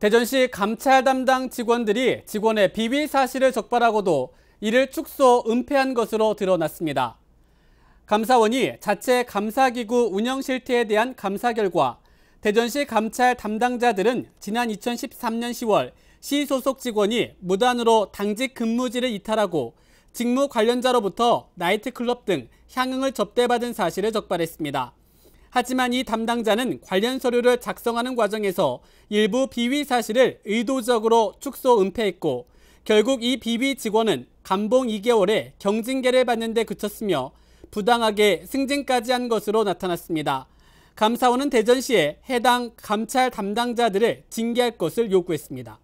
대전시 감찰 담당 직원들이 직원의 비위 사실을 적발하고도 이를 축소 은폐한 것으로 드러났습니다. 감사원이 자체 감사기구 운영 실태에 대한 감사 결과 대전시 감찰 담당자들은 지난 2013년 10월 시 소속 직원이 무단으로 당직 근무지를 이탈하고 직무 관련자로부터 나이트클럽 등 향응을 접대받은 사실을 적발했습니다. 하지만 이 담당자는 관련 서류를 작성하는 과정에서 일부 비위 사실을 의도적으로 축소 은폐했고 결국 이 비위 직원은 감봉 2개월에 경징계를 받는 데 그쳤으며 부당하게 승진까지 한 것으로 나타났습니다. 감사원은 대전시에 해당 감찰 담당자들을 징계할 것을 요구했습니다.